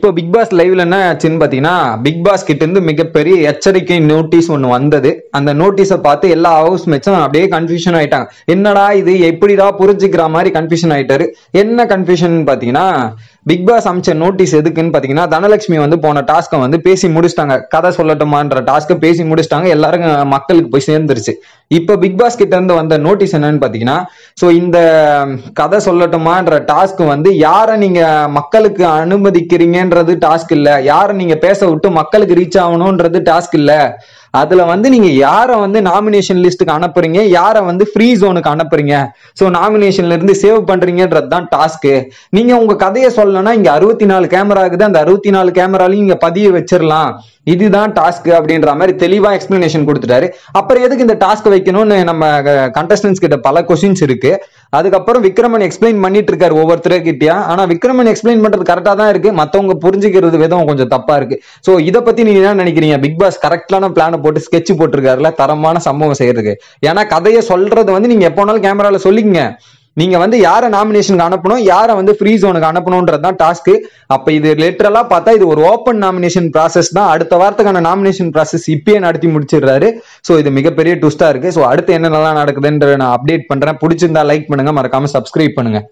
இப்போ big pass லைவ்ல என்ன ஆச்சுன்னு பாத்தீங்கன்னா பிக் பாஸ் கிட்ட இருந்து மிகப்பெரிய எச்சரிக்கை நோட்டீஸ் ஒன்று வந்தது அந்த நோட்டீஸை பார்த்து எல்லா ஹவுஸ் மேட்சும் அப்படியே கன்ஃபியூஷன் ஆயிட்டாங்க என்னடா இது எப்படிடா புரிஞ்சுக்கிற மாதிரி கன்ஃபியூஷன் ஆயிட்டாரு என்ன கன்ஃபியூஷன் பாத்தீங்கன்னா பிக் பாஸ் அமைச்ச நோட்டீஸ் எதுக்குன்னு பார்த்தீங்கன்னா தனலட்சுமி வந்து போன டாஸ்க்கை வந்து பேசி முடிச்சிட்டாங்க கதை சொல்லட்டுமான்ற டாஸ்க்கை பேசி முடிச்சிட்டாங்க எல்லாரும் மக்களுக்கு போய் சேர்ந்துருச்சு இப்போ பிக் பாஸ் கிட்ட இருந்து வந்த நோட்டீஸ் என்னன்னு பார்த்தீங்கன்னா ஸோ இந்த கதை சொல்லட்டுமான்ற டாஸ்க் வந்து யாரை நீங்க மக்களுக்கு அனுமதிக்கிறீங்கன்றது டாஸ்க் இல்லை யாரை நீங்க பேச விட்டு மக்களுக்கு ரீச் ஆகணும்ன்றது டாஸ்க் இல்லை அதுல வந்து நீங்க யாரை வந்து நாமினேஷன் லிஸ்ட்டுக்கு அனுப்புறீங்க யாரை வந்து ஃப்ரீ ஜோனுக்கு அனுப்புறீங்க ஸோ நாமினேஷன்ல இருந்து சேவ் பண்றீங்கன்றது தான் டாஸ்க்கு நீங்க உங்க கதையை சொல்லணும்னா இங்க அறுபத்தி நாலு கேமரா இருக்குது அந்த அறுபத்தி நாலு கேமராலையும் இங்க பதிய வச்சிடலாம் இதுதான் டாஸ்க் அப்படின்ற மாதிரி தெளிவா எக்ஸ்பிளனேஷன் கொடுத்துட்டாரு அப்புறம் எதுக்கு இந்த டாஸ்க் வைக்கணும்னு நம்ம கண்டஸ்டன்ஸ் கிட்ட பல கொஸ்டின்ஸ் இருக்கு அதுக்கப்புறம் விக்ரமன் எக்ஸ்பிளைன் பண்ணிட்டு இருக்காரு ஒவ்வொருத்தருக்கிட்டயா ஆனா விக்ரமன் எக்ஸ்பிளைன் பண்றது கரெக்டா தான் இருக்கு மத்தவங்க புரிஞ்சுக்கிறது விதம் கொஞ்சம் தப்பா இருக்கு சோ இதை பத்தி நீங்க என்ன நினைக்கிறீங்க பிக் பாஸ் கரெக்டான பிளான் போட்டு ஸ்கெட்ச் போட்டிருக்காருல தரமான சம்பவம் செய்யறதுக்கு ஏன்னா கதையை சொல்றது வந்து நீங்க எப்போ வேணாலும் கேமரால சொல்லிக்கங்க நீங்க வந்து யாரை நாமினேஷனுக்கு அனுப்பணும் யாரை வந்து ஃப்ரீ ஜோனுக்கு அனுப்பணுன்றது தான் டாஸ்க்கு அப்ப இது லெட்டரெல்லாம் பார்த்தா இது ஒரு ஓப்பன் நாமினேஷன் ப்ராசஸ் தான் அடுத்த வாரத்துக்கான நாமினேஷன் ப்ராசஸ் இப்பயே நடத்தி முடிச்சிடுறாரு ஸோ இது மிகப்பெரிய ட்விஸ்டா இருக்கு ஸோ அடுத்து என்னென்னலாம் நடக்குதுன்ற நான் அப்டேட் பண்றேன் பிடிச்சிருந்தா லைக் பண்ணுங்க மறக்காம சப்ஸ்கிரைப் பண்ணுங்க